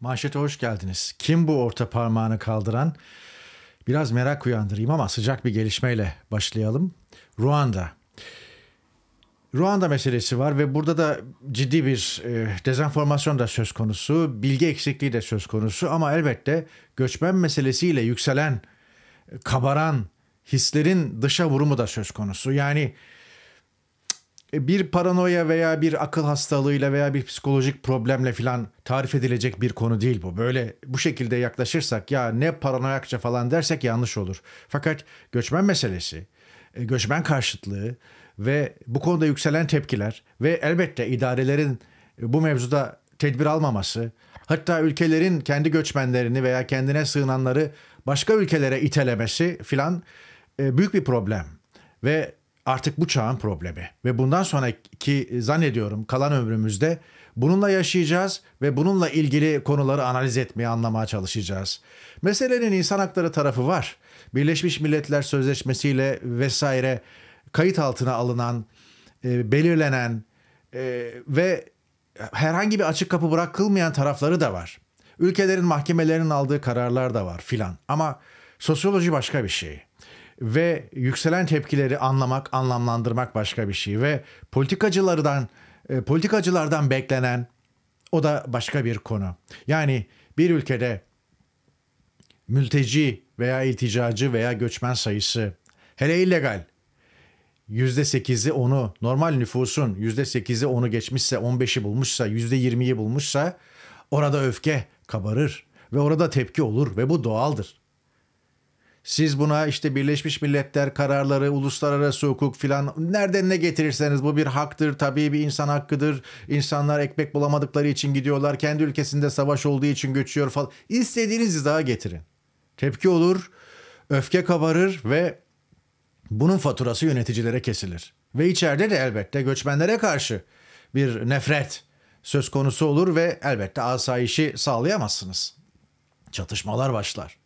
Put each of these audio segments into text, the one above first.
Manşete hoş geldiniz. Kim bu orta parmağını kaldıran? Biraz merak uyandırayım ama sıcak bir gelişmeyle başlayalım. Ruanda. Ruanda meselesi var ve burada da ciddi bir e, dezenformasyon da söz konusu, bilgi eksikliği de söz konusu ama elbette göçmen meselesiyle yükselen, kabaran hislerin dışa vurumu da söz konusu. Yani e, bir paranoya veya bir akıl hastalığıyla veya bir psikolojik problemle filan tarif edilecek bir konu değil bu. Böyle bu şekilde yaklaşırsak ya ne paranoyakça falan dersek yanlış olur. Fakat göçmen meselesi, e, göçmen karşıtlığı ve bu konuda yükselen tepkiler ve elbette idarelerin e, bu mevzuda tedbir almaması, hatta ülkelerin kendi göçmenlerini veya kendine sığınanları başka ülkelere itelemesi filan büyük bir problem. Ve artık bu çağın problemi ve bundan sonraki e, zannediyorum kalan ömrümüzde bununla yaşayacağız ve bununla ilgili konuları analiz etmeye, anlamaya çalışacağız. Meselenin insan hakları tarafı var. Birleşmiş Milletler Sözleşmesi ile vesaire kayıt altına alınan, e, belirlenen e, ve herhangi bir açık kapı bırakılmayan tarafları da var. Ülkelerin mahkemelerinin aldığı kararlar da var filan. Ama sosyoloji başka bir şey ve yükselen tepkileri anlamak, anlamlandırmak başka bir şey ve politikacılardan e, politikacılardan beklenen o da başka bir konu. Yani bir ülkede mülteci veya ilticacı veya göçmen sayısı hele illegal %8'i onu normal nüfusun %8'i onu geçmişse 15'i bulmuşsa %20'yi bulmuşsa orada öfke kabarır ve orada tepki olur ve bu doğaldır. Siz buna işte Birleşmiş Milletler kararları, uluslararası hukuk filan nereden ne getirirseniz bu bir haktır, tabii bir insan hakkıdır. İnsanlar ekmek bulamadıkları için gidiyorlar, kendi ülkesinde savaş olduğu için göçüyor falan. İstediğinizi daha getirin. Tepki olur, öfke kabarır ve bunun faturası yöneticilere kesilir. Ve içeride de elbette göçmenlere karşı bir nefret söz konusu olur ve elbette asayişi sağlayamazsınız. Çatışmalar başlar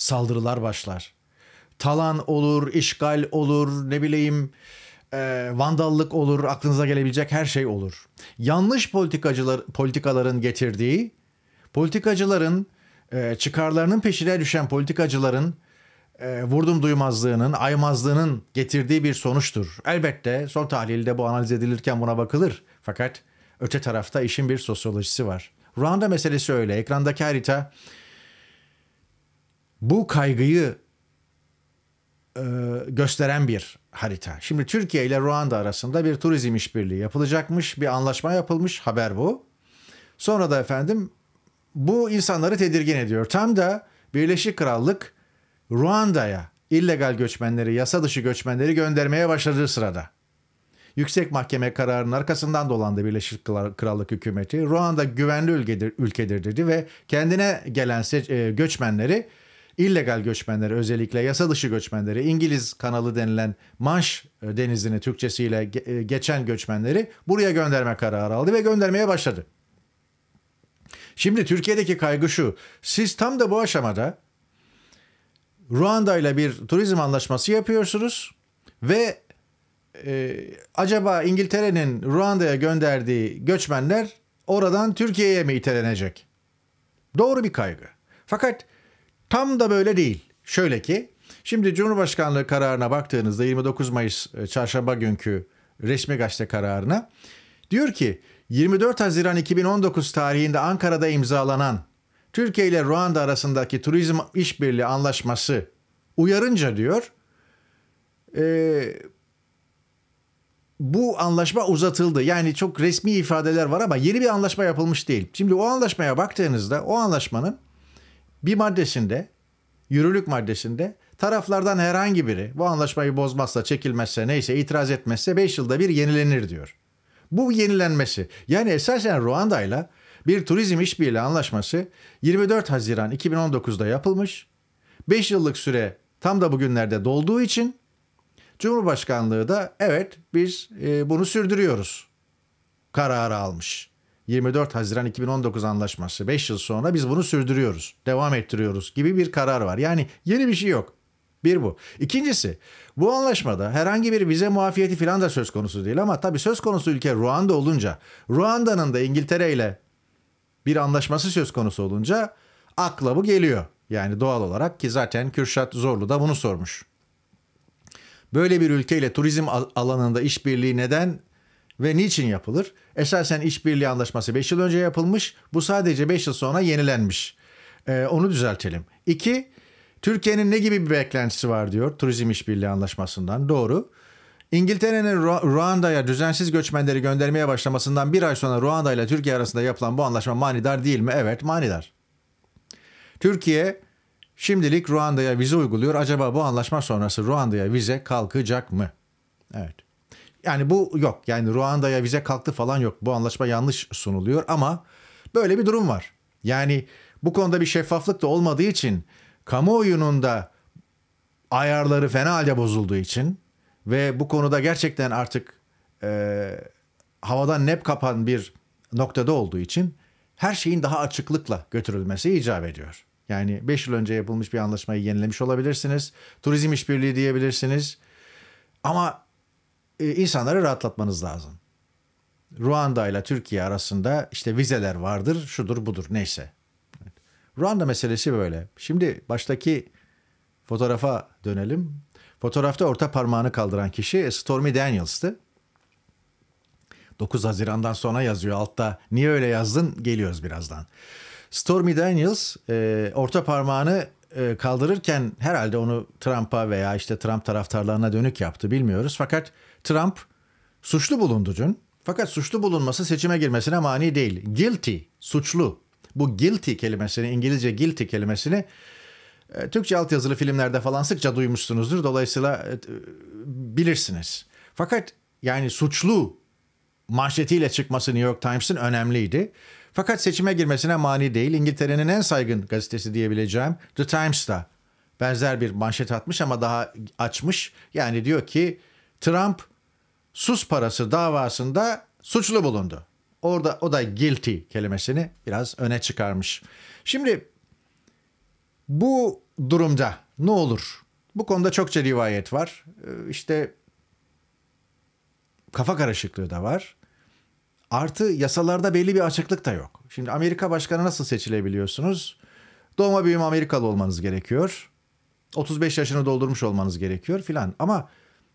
saldırılar başlar. Talan olur, işgal olur, ne bileyim e, vandallık olur, aklınıza gelebilecek her şey olur. Yanlış politikacılar politikaların getirdiği, politikacıların e, çıkarlarının peşine düşen politikacıların e, vurdum duymazlığının, aymazlığının getirdiği bir sonuçtur. Elbette son tahlilde bu analiz edilirken buna bakılır. Fakat öte tarafta işin bir sosyolojisi var. Ruanda meselesi öyle. Ekrandaki harita bu kaygıyı e, gösteren bir harita. Şimdi Türkiye ile Ruanda arasında bir turizm işbirliği yapılacakmış, bir anlaşma yapılmış haber bu. Sonra da efendim bu insanları tedirgin ediyor. Tam da Birleşik Krallık Ruanda'ya illegal göçmenleri, yasa dışı göçmenleri göndermeye başladığı sırada. Yüksek Mahkeme kararının arkasından dolandı Birleşik Krallık hükümeti. Ruanda güvenli ülkedir, ülkedir dedi ve kendine gelen e, göçmenleri illegal göçmenleri özellikle yasa dışı göçmenleri İngiliz kanalı denilen Manş e, denizini Türkçesiyle e, geçen göçmenleri buraya gönderme kararı aldı ve göndermeye başladı. Şimdi Türkiye'deki kaygı şu. Siz tam da bu aşamada Ruanda ile bir turizm anlaşması yapıyorsunuz ve e, acaba İngiltere'nin Ruanda'ya gönderdiği göçmenler oradan Türkiye'ye mi itelenecek? Doğru bir kaygı. Fakat Tam da böyle değil. Şöyle ki şimdi Cumhurbaşkanlığı kararına baktığınızda 29 Mayıs e, çarşamba günkü resmi gazete kararına diyor ki 24 Haziran 2019 tarihinde Ankara'da imzalanan Türkiye ile Ruanda arasındaki turizm işbirliği anlaşması uyarınca diyor e, bu anlaşma uzatıldı. Yani çok resmi ifadeler var ama yeni bir anlaşma yapılmış değil. Şimdi o anlaşmaya baktığınızda o anlaşmanın bir maddesinde, yürürlük maddesinde taraflardan herhangi biri bu anlaşmayı bozmazsa, çekilmezse, neyse itiraz etmezse 5 yılda bir yenilenir diyor. Bu yenilenmesi yani esasen Ruanda ile bir turizm işbirliği anlaşması 24 Haziran 2019'da yapılmış. 5 yıllık süre tam da bugünlerde dolduğu için Cumhurbaşkanlığı da evet biz e, bunu sürdürüyoruz kararı almış. 24 Haziran 2019 anlaşması 5 yıl sonra biz bunu sürdürüyoruz, devam ettiriyoruz gibi bir karar var. Yani yeni bir şey yok. Bir bu. İkincisi bu anlaşmada herhangi bir vize muafiyeti filan da söz konusu değil ama tabii söz konusu ülke Ruanda olunca Ruanda'nın da İngiltere ile bir anlaşması söz konusu olunca akla bu geliyor. Yani doğal olarak ki zaten Kürşat Zorlu da bunu sormuş. Böyle bir ülkeyle turizm alanında işbirliği neden ve niçin yapılır? Esasen işbirliği anlaşması 5 yıl önce yapılmış. Bu sadece 5 yıl sonra yenilenmiş. Ee, onu düzeltelim. 2. Türkiye'nin ne gibi bir beklentisi var diyor turizm işbirliği anlaşmasından. Doğru. İngiltere'nin Ruanda'ya düzensiz göçmenleri göndermeye başlamasından bir ay sonra Ruanda ile Türkiye arasında yapılan bu anlaşma manidar değil mi? Evet manidar. Türkiye şimdilik Ruanda'ya vize uyguluyor. Acaba bu anlaşma sonrası Ruanda'ya vize kalkacak mı? Evet. Yani bu yok. Yani Ruanda'ya vize kalktı falan yok. Bu anlaşma yanlış sunuluyor ama böyle bir durum var. Yani bu konuda bir şeffaflık da olmadığı için kamuoyunun da ayarları fena halde bozulduğu için ve bu konuda gerçekten artık e, havadan nep kapan bir noktada olduğu için her şeyin daha açıklıkla götürülmesi icap ediyor. Yani 5 yıl önce yapılmış bir anlaşmayı yenilemiş olabilirsiniz. Turizm işbirliği diyebilirsiniz. Ama e, insanları rahatlatmanız lazım. Ruanda ile Türkiye arasında işte vizeler vardır, şudur budur neyse. Ruanda meselesi böyle. Şimdi baştaki fotoğrafa dönelim. Fotoğrafta orta parmağını kaldıran kişi e, Stormy Daniels'tı. 9 Haziran'dan sonra yazıyor altta. Niye öyle yazdın? Geliyoruz birazdan. Stormy Daniels e, orta parmağını e, kaldırırken herhalde onu Trump'a veya işte Trump taraftarlarına dönük yaptı bilmiyoruz. Fakat Trump suçlu bulundu dün. Fakat suçlu bulunması seçime girmesine mani değil. Guilty, suçlu. Bu guilty kelimesini, İngilizce guilty kelimesini e, Türkçe altyazılı filmlerde falan sıkça duymuşsunuzdur. Dolayısıyla e, e, bilirsiniz. Fakat yani suçlu manşetiyle çıkması New York Times'ın önemliydi. Fakat seçime girmesine mani değil İngiltere'nin en saygın gazetesi diyebileceğim The Times'ta benzer bir manşet atmış ama daha açmış. Yani diyor ki Trump sus parası davasında suçlu bulundu. Orada o da guilty kelimesini biraz öne çıkarmış. Şimdi bu durumda ne olur? Bu konuda çokça rivayet var. Ee, işte kafa karışıklığı da var. Artı yasalarda belli bir açıklık da yok. Şimdi Amerika başkanı nasıl seçilebiliyorsunuz? Doğma büyüme Amerikalı olmanız gerekiyor. 35 yaşını doldurmuş olmanız gerekiyor filan. Ama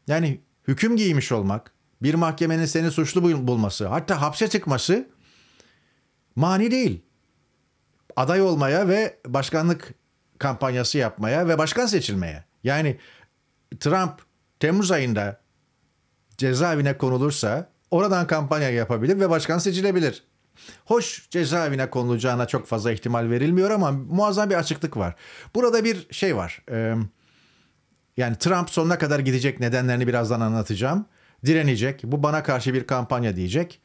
yani hüküm giymiş olmak, bir mahkemenin seni suçlu bulması, hatta hapse çıkması mani değil. Aday olmaya ve başkanlık kampanyası yapmaya ve başkan seçilmeye. Yani Trump Temmuz ayında cezaevine konulursa Oradan kampanya yapabilir ve başkan seçilebilir. Hoş cezaevine konulacağına çok fazla ihtimal verilmiyor ama muazzam bir açıklık var. Burada bir şey var. Ee, yani Trump sonuna kadar gidecek nedenlerini birazdan anlatacağım. Direnecek. Bu bana karşı bir kampanya diyecek.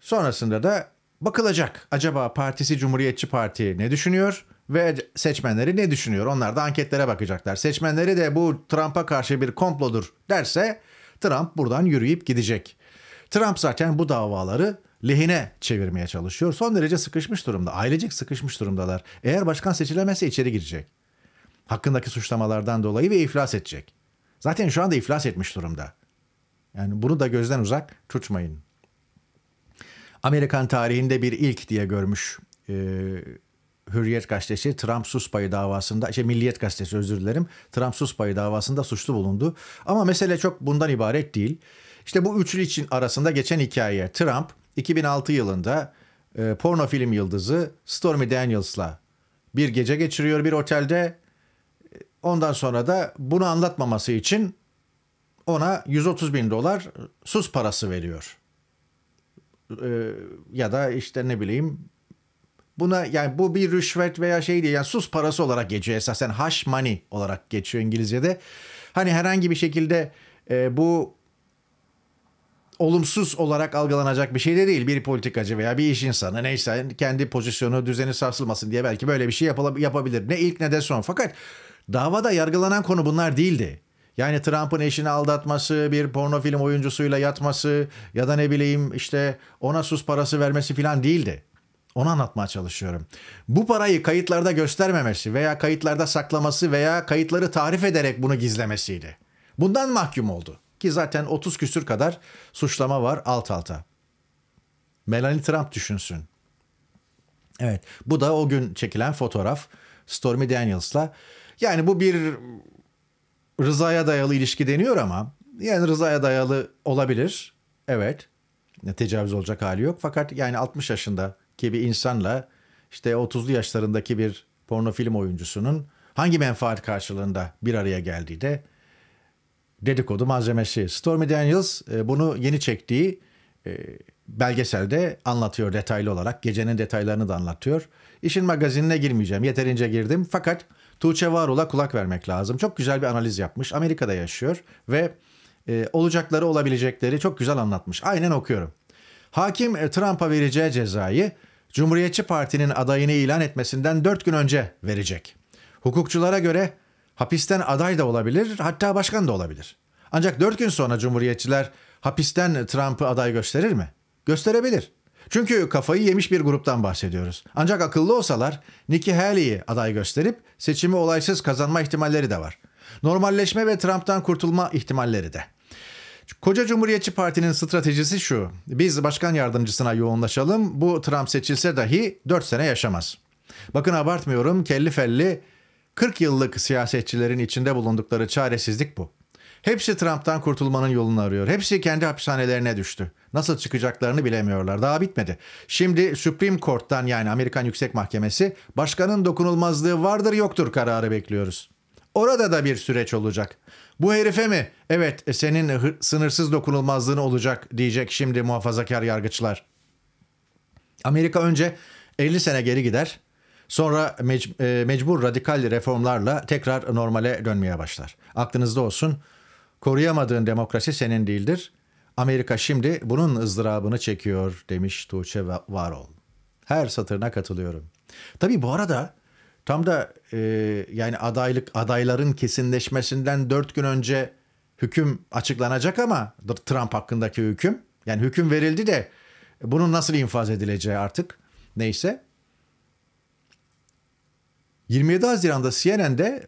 Sonrasında da bakılacak. Acaba partisi Cumhuriyetçi Parti ne düşünüyor? Ve seçmenleri ne düşünüyor? Onlar da anketlere bakacaklar. Seçmenleri de bu Trump'a karşı bir komplodur derse Trump buradan yürüyüp gidecek. Trump zaten bu davaları lehine çevirmeye çalışıyor. Son derece sıkışmış durumda. Ailecek sıkışmış durumdalar. Eğer başkan seçilemezse içeri girecek. Hakkındaki suçlamalardan dolayı ve iflas edecek. Zaten şu anda iflas etmiş durumda. Yani bunu da gözden uzak tutmayın. Amerikan tarihinde bir ilk diye görmüş e, Hürriyet gazetesi Trump sus payı davasında, şey Milliyet gazetesi özür dilerim, Trump sus payı davasında suçlu bulundu. Ama mesele çok bundan ibaret değil. İşte bu üçlü için arasında geçen hikaye. Trump 2006 yılında e, porno film yıldızı Stormy Daniels'la bir gece geçiriyor bir otelde. E, ondan sonra da bunu anlatmaması için ona 130 bin dolar sus parası veriyor. E, ya da işte ne bileyim buna yani bu bir rüşvet veya şey değil yani sus parası olarak geçiyor esasen hash money olarak geçiyor İngilizce'de. Hani herhangi bir şekilde e, bu olumsuz olarak algılanacak bir şey de değil. Bir politikacı veya bir iş insanı neyse kendi pozisyonu düzeni sarsılmasın diye belki böyle bir şey yapabilir. Ne ilk ne de son. Fakat davada yargılanan konu bunlar değildi. Yani Trump'ın eşini aldatması, bir porno film oyuncusuyla yatması ya da ne bileyim işte ona sus parası vermesi filan değildi. Onu anlatmaya çalışıyorum. Bu parayı kayıtlarda göstermemesi veya kayıtlarda saklaması veya kayıtları tarif ederek bunu gizlemesiydi. Bundan mahkum oldu. Ki zaten 30 küsür kadar suçlama var alt alta. Melanie Trump düşünsün. Evet bu da o gün çekilen fotoğraf Stormy Daniels'la. Yani bu bir rızaya dayalı ilişki deniyor ama yani rızaya dayalı olabilir. Evet tecavüz olacak hali yok. Fakat yani 60 yaşındaki bir insanla işte 30'lu yaşlarındaki bir porno film oyuncusunun hangi menfaat karşılığında bir araya geldiği de dedikodu malzemesi. Stormy Daniels e, bunu yeni çektiği e, belgeselde anlatıyor detaylı olarak. Gecenin detaylarını da anlatıyor. İşin magazinine girmeyeceğim. Yeterince girdim. Fakat Tuğçe Varol'a kulak vermek lazım. Çok güzel bir analiz yapmış. Amerika'da yaşıyor ve e, olacakları olabilecekleri çok güzel anlatmış. Aynen okuyorum. Hakim Trump'a vereceği cezayı Cumhuriyetçi Parti'nin adayını ilan etmesinden 4 gün önce verecek. Hukukçulara göre Hapisten aday da olabilir, hatta başkan da olabilir. Ancak dört gün sonra Cumhuriyetçiler hapisten Trump'ı aday gösterir mi? Gösterebilir. Çünkü kafayı yemiş bir gruptan bahsediyoruz. Ancak akıllı olsalar Nikki Haley'i aday gösterip seçimi olaysız kazanma ihtimalleri de var. Normalleşme ve Trump'tan kurtulma ihtimalleri de. Koca Cumhuriyetçi Parti'nin stratejisi şu. Biz başkan yardımcısına yoğunlaşalım. Bu Trump seçilse dahi 4 sene yaşamaz. Bakın abartmıyorum kelli felli 40 yıllık siyasetçilerin içinde bulundukları çaresizlik bu. Hepsi Trump'tan kurtulmanın yolunu arıyor. Hepsi kendi hapishanelerine düştü. Nasıl çıkacaklarını bilemiyorlar. Daha bitmedi. Şimdi Supreme Court'tan yani Amerikan Yüksek Mahkemesi başkanın dokunulmazlığı vardır yoktur kararı bekliyoruz. Orada da bir süreç olacak. Bu herife mi? Evet e, senin sınırsız dokunulmazlığın olacak diyecek şimdi muhafazakar yargıçlar. Amerika önce 50 sene geri gider Sonra mec- e, mecbur radikal reformlarla tekrar normale dönmeye başlar. Aklınızda olsun, koruyamadığın demokrasi senin değildir. Amerika şimdi bunun ızdırabını çekiyor demiş Tuğçe Varol. Her satırına katılıyorum. Tabii bu arada tam da e, yani adaylık adayların kesinleşmesinden dört gün önce hüküm açıklanacak ama Trump hakkındaki hüküm yani hüküm verildi de bunun nasıl infaz edileceği artık neyse. 27 Haziran'da CNN'de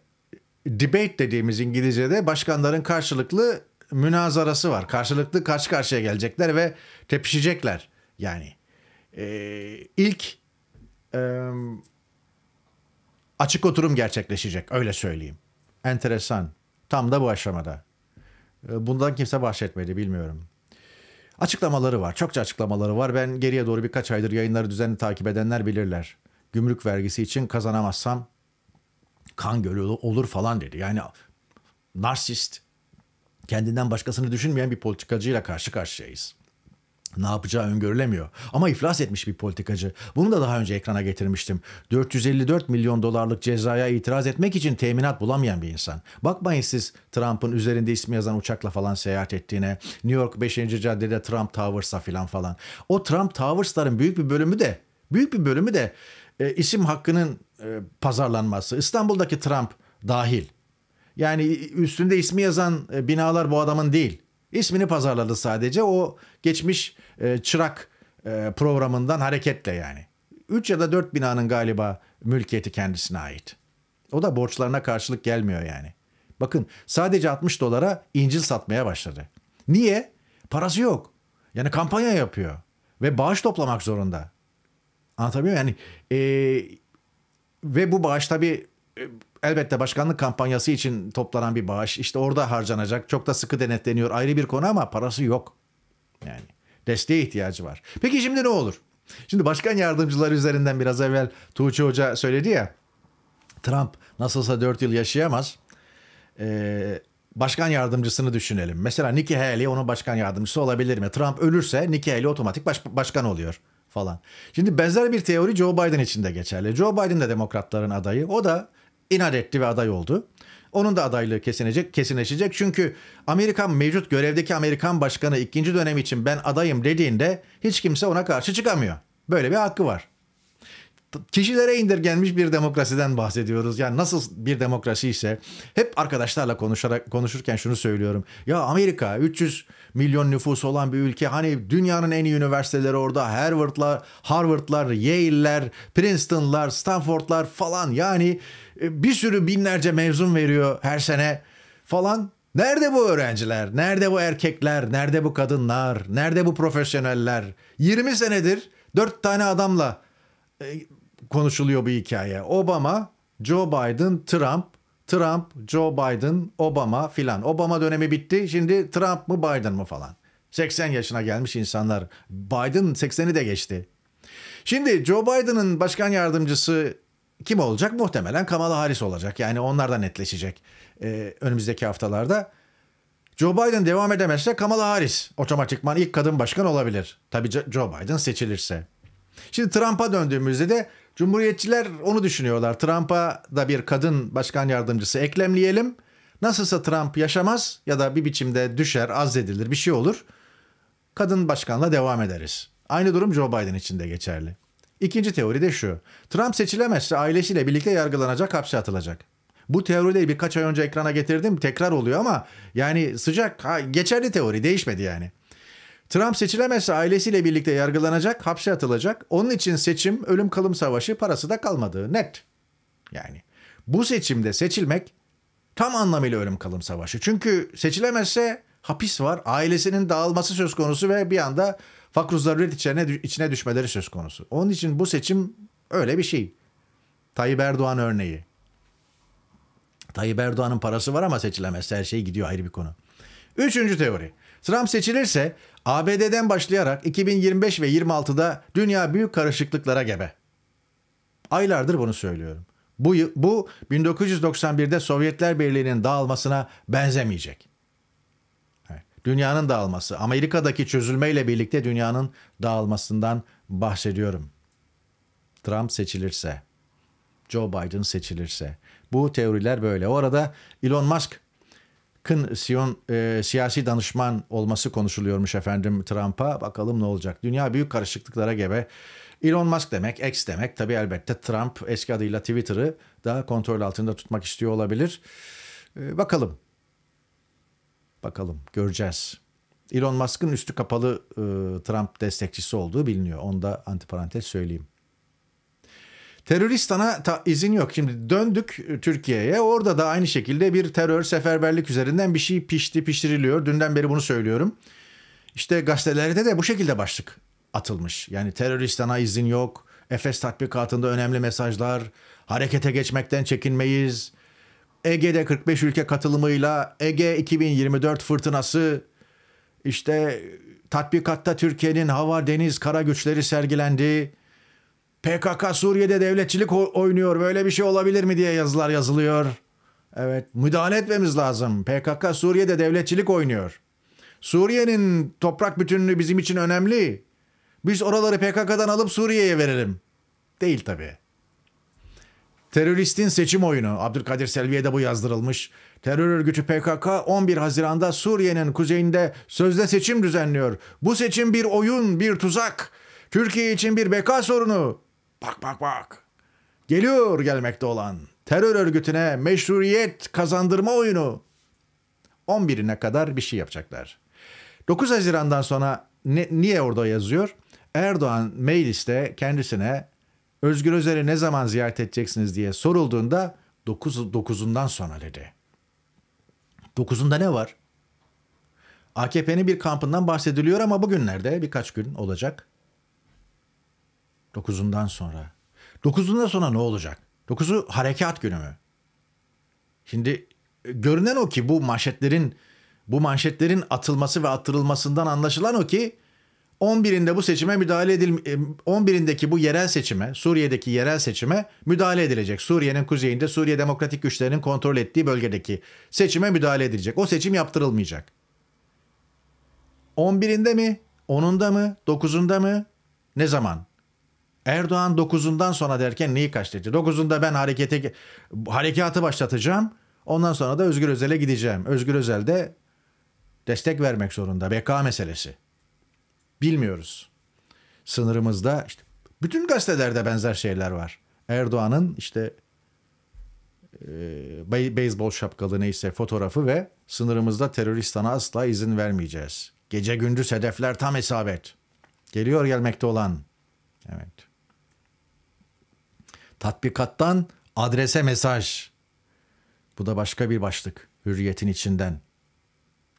debate dediğimiz İngilizce'de başkanların karşılıklı münazarası var. Karşılıklı karşı karşıya gelecekler ve tepişecekler. Yani e, ilk e, açık oturum gerçekleşecek öyle söyleyeyim. Enteresan. Tam da bu aşamada. Ee, bundan kimse bahsetmedi bilmiyorum. Açıklamaları var. Çokça açıklamaları var. Ben geriye doğru birkaç aydır yayınları düzenli takip edenler bilirler gümrük vergisi için kazanamazsam kan gölü olur falan dedi. Yani narsist, kendinden başkasını düşünmeyen bir politikacıyla karşı karşıyayız. Ne yapacağı öngörülemiyor. Ama iflas etmiş bir politikacı. Bunu da daha önce ekrana getirmiştim. 454 milyon dolarlık cezaya itiraz etmek için teminat bulamayan bir insan. Bakmayın siz Trump'ın üzerinde ismi yazan uçakla falan seyahat ettiğine. New York 5. caddede Trump Towers'a falan falan. O Trump Towers'ların büyük bir bölümü de büyük bir bölümü de e, isim hakkının e, pazarlanması. İstanbul'daki Trump dahil. Yani üstünde ismi yazan e, binalar bu adamın değil. İsmini pazarladı sadece o geçmiş e, çırak e, programından hareketle yani. 3 ya da 4 binanın galiba mülkiyeti kendisine ait. O da borçlarına karşılık gelmiyor yani. Bakın sadece 60 dolara İncil satmaya başladı. Niye? Parası yok. Yani kampanya yapıyor ve bağış toplamak zorunda. Anlatabiliyor muyum? Yani e, ve bu bağış tabii e, elbette başkanlık kampanyası için toplanan bir bağış. İşte orada harcanacak. Çok da sıkı denetleniyor. Ayrı bir konu ama parası yok. Yani desteğe ihtiyacı var. Peki şimdi ne olur? Şimdi başkan yardımcıları üzerinden biraz evvel Tuğçe Hoca söyledi ya. Trump nasılsa 4 yıl yaşayamaz. Ee, başkan yardımcısını düşünelim. Mesela Nikki Haley onun başkan yardımcısı olabilir mi? Trump ölürse Nikki Haley otomatik baş, başkan oluyor falan. Şimdi benzer bir teori Joe Biden için de geçerli. Joe Biden de demokratların adayı. O da inat etti ve aday oldu. Onun da adaylığı kesinecek, kesinleşecek. Çünkü Amerikan mevcut görevdeki Amerikan başkanı ikinci dönem için ben adayım dediğinde hiç kimse ona karşı çıkamıyor. Böyle bir hakkı var kişilere indirgenmiş bir demokrasiden bahsediyoruz. Yani nasıl bir demokrasi ise hep arkadaşlarla konuşarak konuşurken şunu söylüyorum. Ya Amerika 300 milyon nüfusu olan bir ülke hani dünyanın en iyi üniversiteleri orada Harvard'lar, Harvard'lar, Yale'ler, Princeton'lar, Stanford'lar falan yani e, bir sürü binlerce mezun veriyor her sene falan. Nerede bu öğrenciler? Nerede bu erkekler? Nerede bu kadınlar? Nerede bu profesyoneller? 20 senedir 4 tane adamla e, konuşuluyor bu hikaye. Obama, Joe Biden, Trump, Trump, Joe Biden, Obama filan. Obama dönemi bitti. Şimdi Trump mı Biden mı falan. 80 yaşına gelmiş insanlar. Biden 80'i de geçti. Şimdi Joe Biden'ın başkan yardımcısı kim olacak? Muhtemelen Kamala Harris olacak. Yani onlar da netleşecek ee, önümüzdeki haftalarda. Joe Biden devam edemezse Kamala Harris otomatikman ilk kadın başkan olabilir. Tabii Joe Biden seçilirse. Şimdi Trump'a döndüğümüzde de Cumhuriyetçiler onu düşünüyorlar. Trump'a da bir kadın başkan yardımcısı eklemleyelim. Nasılsa Trump yaşamaz ya da bir biçimde düşer, azledilir bir şey olur. Kadın başkanla devam ederiz. Aynı durum Joe Biden için de geçerli. İkinci teori de şu. Trump seçilemezse ailesiyle birlikte yargılanacak, hapse atılacak. Bu teoriyi birkaç ay önce ekrana getirdim. Tekrar oluyor ama yani sıcak, ha, geçerli teori değişmedi yani. Trump seçilemezse ailesiyle birlikte yargılanacak, hapse atılacak. Onun için seçim ölüm kalım savaşı parası da kalmadı. Net. Yani bu seçimde seçilmek tam anlamıyla ölüm kalım savaşı. Çünkü seçilemezse hapis var, ailesinin dağılması söz konusu ve bir anda fakr zaruret içine, içine düşmeleri söz konusu. Onun için bu seçim öyle bir şey. Tayyip Erdoğan örneği. Tayyip Erdoğan'ın parası var ama seçilemezse her şey gidiyor ayrı bir konu. Üçüncü teori. Trump seçilirse ABD'den başlayarak 2025 ve 26'da dünya büyük karışıklıklara gebe. Aylardır bunu söylüyorum. Bu, bu 1991'de Sovyetler Birliği'nin dağılmasına benzemeyecek. dünyanın dağılması, Amerika'daki çözülmeyle birlikte dünyanın dağılmasından bahsediyorum. Trump seçilirse, Joe Biden seçilirse. Bu teoriler böyle. Orada Elon Musk yakın Siyon e, siyasi danışman olması konuşuluyormuş efendim Trump'a. Bakalım ne olacak. Dünya büyük karışıklıklara gebe. Elon Musk demek, X demek. Tabi elbette Trump eski adıyla Twitter'ı daha kontrol altında tutmak istiyor olabilir. E, bakalım. Bakalım göreceğiz. Elon Musk'ın üstü kapalı e, Trump destekçisi olduğu biliniyor. Onu da antiparantez söyleyeyim. Terörist ana ta- izin yok. Şimdi döndük e, Türkiye'ye. Orada da aynı şekilde bir terör seferberlik üzerinden bir şey pişti, pişiriliyor. Dünden beri bunu söylüyorum. İşte gazetelerde de bu şekilde başlık atılmış. Yani terörist ana izin yok. Efes tatbikatında önemli mesajlar. Harekete geçmekten çekinmeyiz. Ege'de 45 ülke katılımıyla Ege 2024 fırtınası işte tatbikatta Türkiye'nin hava, deniz, kara güçleri sergilendi. PKK Suriye'de devletçilik oynuyor böyle bir şey olabilir mi diye yazılar yazılıyor. Evet müdahale etmemiz lazım. PKK Suriye'de devletçilik oynuyor. Suriye'nin toprak bütünlüğü bizim için önemli. Biz oraları PKK'dan alıp Suriye'ye verelim. Değil tabii. Teröristin seçim oyunu. Abdülkadir Selvi'ye de bu yazdırılmış. Terör örgütü PKK 11 Haziran'da Suriye'nin kuzeyinde sözde seçim düzenliyor. Bu seçim bir oyun, bir tuzak. Türkiye için bir beka sorunu. Bak bak bak. Geliyor gelmekte olan terör örgütüne meşruiyet kazandırma oyunu. 11'ine kadar bir şey yapacaklar. 9 Haziran'dan sonra ne, niye orada yazıyor? Erdoğan mecliste kendisine Özgür Özel'i ne zaman ziyaret edeceksiniz diye sorulduğunda 9 9'undan sonra dedi. 9'unda ne var? AKP'nin bir kampından bahsediliyor ama bugünlerde birkaç gün olacak. Dokuzundan sonra. Dokuzundan sonra ne olacak? Dokuzu harekat günü mü? Şimdi e, görünen o ki bu manşetlerin bu manşetlerin atılması ve attırılmasından anlaşılan o ki 11'inde bu seçime müdahale edil 11'indeki e, bu yerel seçime, Suriye'deki yerel seçime müdahale edilecek. Suriye'nin kuzeyinde Suriye Demokratik Güçlerinin kontrol ettiği bölgedeki seçime müdahale edilecek. O seçim yaptırılmayacak. 11'inde mi? 10'unda mı? 9'unda mı? Ne zaman? Erdoğan 9'undan sonra derken neyi kastediyor? 9'unda ben harekete harekatı başlatacağım. Ondan sonra da Özgür Özel'e gideceğim. Özgür Özel de destek vermek zorunda. BK meselesi. Bilmiyoruz. Sınırımızda işte bütün gazetelerde benzer şeyler var. Erdoğan'ın işte e, beyzbol şapkalı neyse fotoğrafı ve sınırımızda terörist sana asla izin vermeyeceğiz. Gece gündüz hedefler tam isabet. Geliyor gelmekte olan. Evet. Tatbikattan adrese mesaj. Bu da başka bir başlık. Hürriyetin içinden.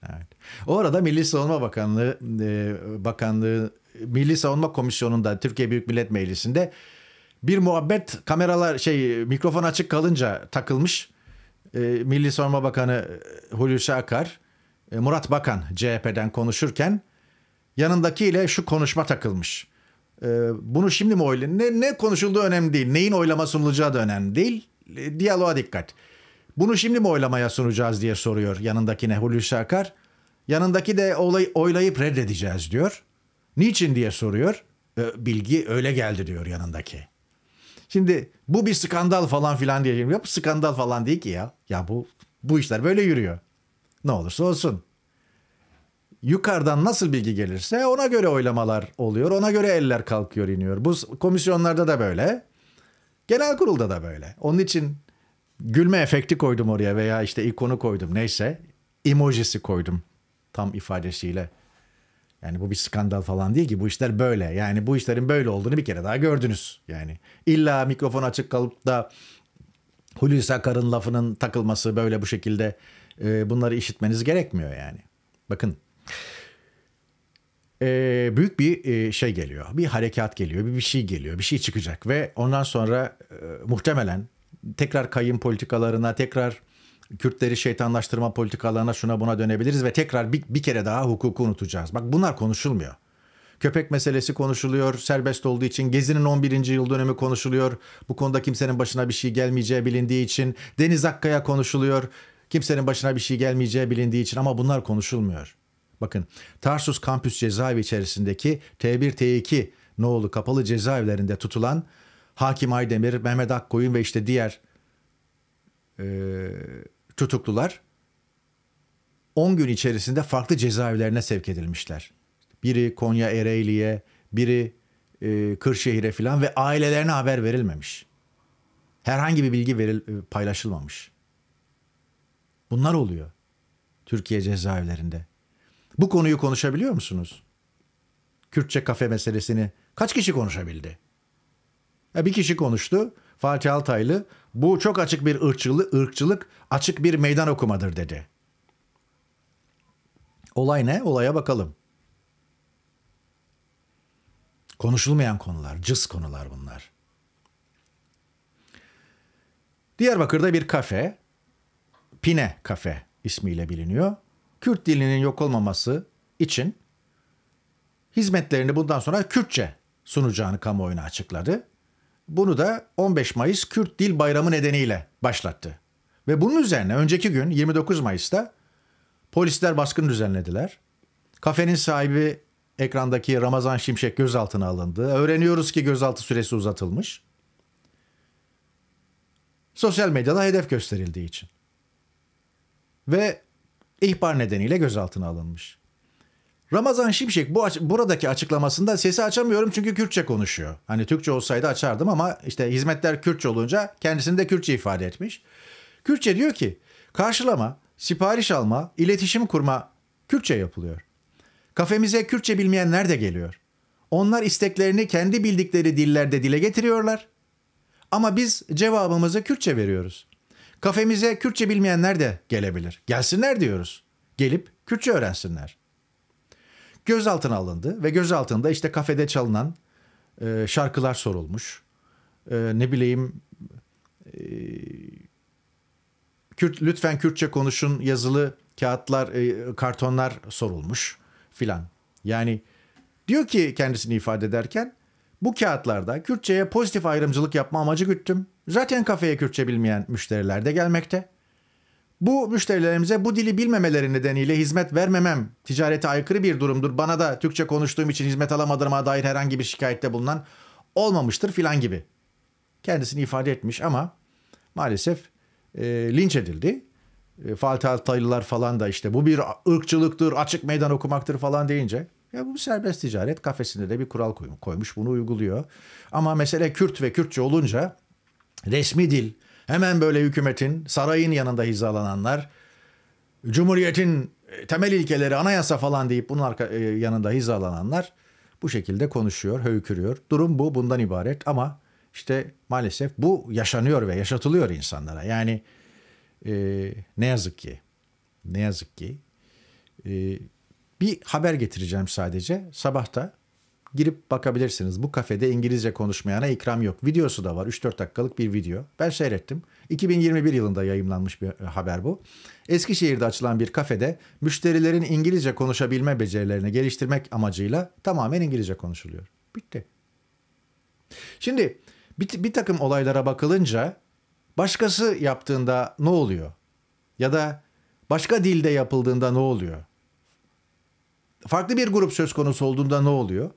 Evet. O arada Milli Savunma Bakanlığı e, Bakanlığı Milli Savunma Komisyonu'nda Türkiye Büyük Millet Meclisi'nde bir muhabbet kameralar şey mikrofon açık kalınca takılmış. E, Milli Savunma Bakanı e, Hulusi Akar, e, Murat Bakan CHP'den konuşurken yanındakiyle şu konuşma takılmış. Ee, bunu şimdi mi oylayın? Ne, ne konuşulduğu önemli değil. Neyin oylama sunulacağı da önemli değil. Ee, diyaloğa dikkat. Bunu şimdi mi oylamaya sunacağız diye soruyor yanındakine Hulusi Akar. Yanındaki de olay, oylayıp reddedeceğiz diyor. Niçin diye soruyor. E, bilgi öyle geldi diyor yanındaki. Şimdi bu bir skandal falan filan diyeceğim. Ya bu skandal falan değil ki ya. Ya bu bu işler böyle yürüyor. Ne olursa olsun yukarıdan nasıl bilgi gelirse ona göre oylamalar oluyor. Ona göre eller kalkıyor iniyor. Bu komisyonlarda da böyle. Genel kurulda da böyle. Onun için gülme efekti koydum oraya veya işte ikonu koydum neyse. Emojisi koydum tam ifadesiyle. Yani bu bir skandal falan değil ki bu işler böyle. Yani bu işlerin böyle olduğunu bir kere daha gördünüz. Yani illa mikrofon açık kalıp da Hulusi Akar'ın lafının takılması böyle bu şekilde e, bunları işitmeniz gerekmiyor yani. Bakın e, büyük bir e, şey geliyor. Bir harekat geliyor, bir, bir şey geliyor, bir şey çıkacak ve ondan sonra e, muhtemelen tekrar kayın politikalarına, tekrar Kürtleri şeytanlaştırma politikalarına şuna buna dönebiliriz ve tekrar bir, bir kere daha hukuku unutacağız. Bak bunlar konuşulmuyor. Köpek meselesi konuşuluyor serbest olduğu için. Gezi'nin 11. yıl dönemi konuşuluyor. Bu konuda kimsenin başına bir şey gelmeyeceği bilindiği için. Deniz Akkaya konuşuluyor. Kimsenin başına bir şey gelmeyeceği bilindiği için ama bunlar konuşulmuyor. Bakın Tarsus Kampüs cezaevi içerisindeki T1 T2 Noğlu kapalı cezaevlerinde tutulan Hakim Aydemir, Mehmet Akkoyun ve işte diğer e, tutuklular 10 gün içerisinde farklı cezaevlerine sevk edilmişler. Biri Konya Ereğli'ye, biri e, Kırşehir'e filan ve ailelerine haber verilmemiş. Herhangi bir bilgi veril, e, paylaşılmamış. Bunlar oluyor Türkiye cezaevlerinde. Bu konuyu konuşabiliyor musunuz? Kürtçe kafe meselesini kaç kişi konuşabildi? Ya bir kişi konuştu. Fatih Altaylı bu çok açık bir ırkçılık, ırkçılık açık bir meydan okumadır dedi. Olay ne? Olaya bakalım. Konuşulmayan konular, cız konular bunlar. Diyarbakır'da bir kafe, Pine Kafe ismiyle biliniyor. Kürt dilinin yok olmaması için hizmetlerini bundan sonra Kürtçe sunacağını kamuoyuna açıkladı. Bunu da 15 Mayıs Kürt Dil Bayramı nedeniyle başlattı. Ve bunun üzerine önceki gün 29 Mayıs'ta polisler baskın düzenlediler. Kafenin sahibi ekrandaki Ramazan Şimşek gözaltına alındı. Öğreniyoruz ki gözaltı süresi uzatılmış. Sosyal medyada hedef gösterildiği için. Ve ihbar nedeniyle gözaltına alınmış. Ramazan Şimşek bu aç- buradaki açıklamasında sesi açamıyorum çünkü Kürtçe konuşuyor. Hani Türkçe olsaydı açardım ama işte hizmetler Kürtçe olunca kendisini de Kürtçe ifade etmiş. Kürtçe diyor ki karşılama, sipariş alma, iletişim kurma Kürtçe yapılıyor. Kafemize Kürtçe bilmeyenler de geliyor. Onlar isteklerini kendi bildikleri dillerde dile getiriyorlar. Ama biz cevabımızı Kürtçe veriyoruz. Kafemize Kürtçe bilmeyenler de gelebilir. Gelsinler diyoruz. Gelip Kürtçe öğrensinler. Gözaltına alındı ve gözaltında işte kafede çalınan e, şarkılar sorulmuş. E, ne bileyim e, Kürt, lütfen Kürtçe konuşun yazılı kağıtlar, e, kartonlar sorulmuş filan. Yani diyor ki kendisini ifade ederken bu kağıtlarda Kürtçe'ye pozitif ayrımcılık yapma amacı güttüm. Zaten kafeye Kürtçe bilmeyen müşteriler de gelmekte. Bu müşterilerimize bu dili bilmemeleri nedeniyle hizmet vermemem ticarete aykırı bir durumdur. Bana da Türkçe konuştuğum için hizmet alamadığıma dair herhangi bir şikayette bulunan olmamıştır filan gibi. Kendisini ifade etmiş ama maalesef e, linç edildi. E, Faltaltaylılar falan da işte bu bir ırkçılıktır, açık meydan okumaktır falan deyince ya bu serbest ticaret kafesinde de bir kural koymuş bunu uyguluyor. Ama mesele Kürt ve Kürtçe olunca resmi dil, hemen böyle hükümetin, sarayın yanında hizalananlar, Cumhuriyetin e, temel ilkeleri, anayasa falan deyip bunun arka, e, yanında hizalananlar bu şekilde konuşuyor, höykürüyor. Durum bu, bundan ibaret ama işte maalesef bu yaşanıyor ve yaşatılıyor insanlara. Yani e, ne yazık ki, ne yazık ki e, bir haber getireceğim sadece. Sabahta girip bakabilirsiniz. Bu kafede İngilizce konuşmayana ikram yok. Videosu da var. 3-4 dakikalık bir video. Ben seyrettim. 2021 yılında yayımlanmış bir e, haber bu. Eskişehir'de açılan bir kafede müşterilerin İngilizce konuşabilme becerilerini geliştirmek amacıyla tamamen İngilizce konuşuluyor. Bitti. Şimdi bir, bir takım olaylara bakılınca başkası yaptığında ne oluyor? Ya da başka dilde yapıldığında ne oluyor? Farklı bir grup söz konusu olduğunda ne oluyor?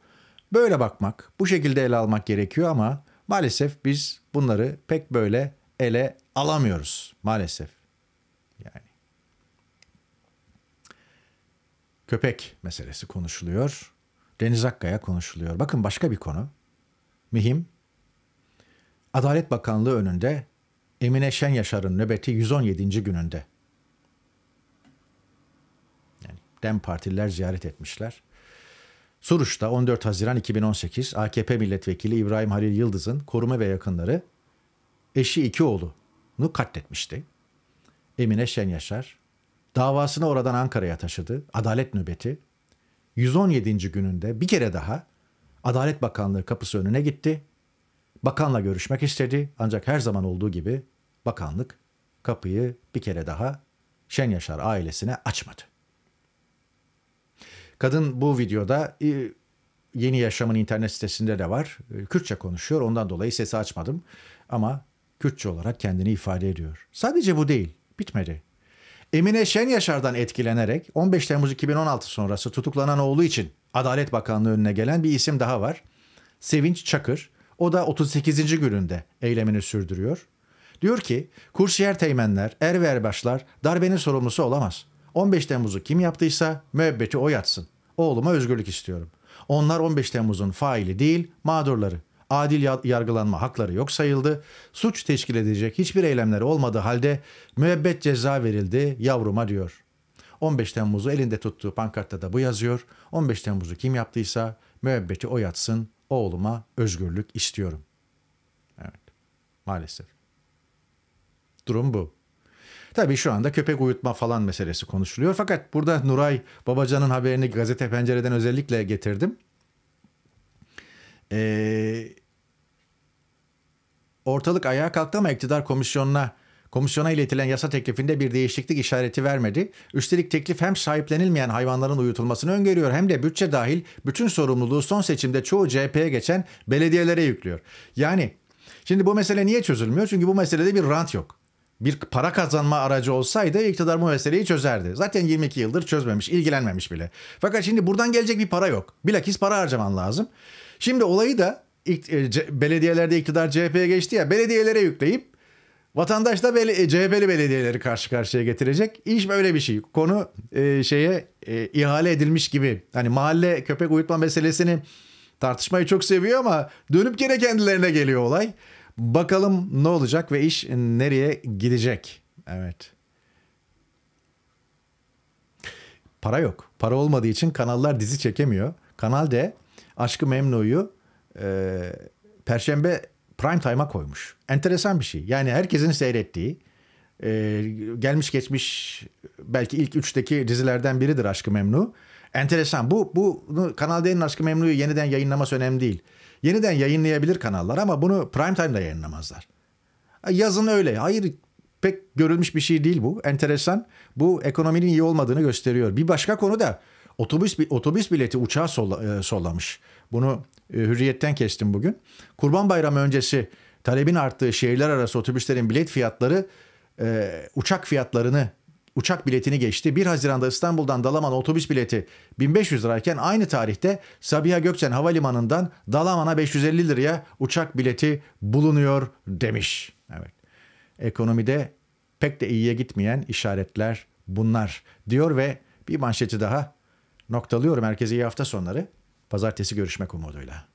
Böyle bakmak, bu şekilde ele almak gerekiyor ama maalesef biz bunları pek böyle ele alamıyoruz maalesef. Yani köpek meselesi konuşuluyor. Deniz Akkaya konuşuluyor. Bakın başka bir konu. Mühim. Adalet Bakanlığı önünde Emine Şen Yaşar'ın nöbeti 117. gününde. Yani Dem Partililer ziyaret etmişler. Suruç'ta 14 Haziran 2018 AKP milletvekili İbrahim Halil Yıldız'ın koruma ve yakınları eşi iki oğlunu katletmişti. Emine Şen Yaşar davasını oradan Ankara'ya taşıdı. Adalet nöbeti 117. gününde bir kere daha Adalet Bakanlığı kapısı önüne gitti. Bakanla görüşmek istedi ancak her zaman olduğu gibi bakanlık kapıyı bir kere daha Şen Yaşar ailesine açmadı. Kadın bu videoda e, Yeni Yaşam'ın internet sitesinde de var. E, Kürtçe konuşuyor. Ondan dolayı sesi açmadım. Ama Kürtçe olarak kendini ifade ediyor. Sadece bu değil. Bitmedi. Emine Şen Yaşar'dan etkilenerek 15 Temmuz 2016 sonrası tutuklanan oğlu için Adalet Bakanlığı önüne gelen bir isim daha var. Sevinç Çakır. O da 38. gününde eylemini sürdürüyor. Diyor ki kursiyer teğmenler, er ve erbaşlar darbenin sorumlusu olamaz. 15 Temmuz'u kim yaptıysa müebbeti o yatsın. Oğluma özgürlük istiyorum. Onlar 15 Temmuz'un faili değil, mağdurları. Adil yargılanma hakları yok sayıldı. Suç teşkil edecek hiçbir eylemleri olmadığı halde müebbet ceza verildi yavruma diyor. 15 Temmuz'u elinde tuttuğu pankartta da bu yazıyor. 15 Temmuz'u kim yaptıysa müebbeti o yatsın. Oğluma özgürlük istiyorum. Evet. Maalesef. Durum bu. Tabii şu anda köpek uyutma falan meselesi konuşuluyor. Fakat burada Nuray Babacan'ın haberini gazete pencereden özellikle getirdim. Ee, ortalık ayağa kalktı ama iktidar komisyonuna komisyona iletilen yasa teklifinde bir değişiklik işareti vermedi. Üstelik teklif hem sahiplenilmeyen hayvanların uyutulmasını öngörüyor hem de bütçe dahil bütün sorumluluğu son seçimde çoğu CHP'ye geçen belediyelere yüklüyor. Yani şimdi bu mesele niye çözülmüyor? Çünkü bu meselede bir rant yok bir para kazanma aracı olsaydı iktidar bu meseleyi çözerdi. Zaten 22 yıldır çözmemiş, ilgilenmemiş bile. Fakat şimdi buradan gelecek bir para yok. Bilakis para harcaman lazım. Şimdi olayı da e, belediyelerde iktidar CHP'ye geçti ya belediyelere yükleyip vatandaş da e, CHP'li belediyeleri karşı karşıya getirecek. İş böyle bir şey. Konu e, şeye e, ihale edilmiş gibi. Hani mahalle köpek uyutma meselesini tartışmayı çok seviyor ama dönüp gene kendilerine geliyor olay. Bakalım ne olacak ve iş nereye gidecek? Evet. Para yok. Para olmadığı için kanallar dizi çekemiyor. Kanal D Aşkı Memnu'yu e, Perşembe prime time'a koymuş. Enteresan bir şey. Yani herkesin seyrettiği e, gelmiş geçmiş belki ilk üçteki dizilerden biridir Aşkı Memnu. Enteresan. Bu, bu Kanal D'nin Aşkı Memnu'yu yeniden yayınlaması önemli değil yeniden yayınlayabilir kanallar ama bunu prime time'da yayınlamazlar. Yazın öyle. Hayır pek görülmüş bir şey değil bu. Enteresan. Bu ekonominin iyi olmadığını gösteriyor. Bir başka konu da otobüs otobüs bileti uçağa solla, e, sollamış. Bunu e, hürriyetten kestim bugün. Kurban Bayramı öncesi talebin arttığı şehirler arası otobüslerin bilet fiyatları e, uçak fiyatlarını uçak biletini geçti. 1 Haziran'da İstanbul'dan Dalaman otobüs bileti 1500 lirayken aynı tarihte Sabiha Gökçen Havalimanı'ndan Dalaman'a 550 liraya uçak bileti bulunuyor demiş. Evet. Ekonomide pek de iyiye gitmeyen işaretler bunlar diyor ve bir manşeti daha noktalıyorum herkese iyi hafta sonları. Pazartesi görüşmek umuduyla.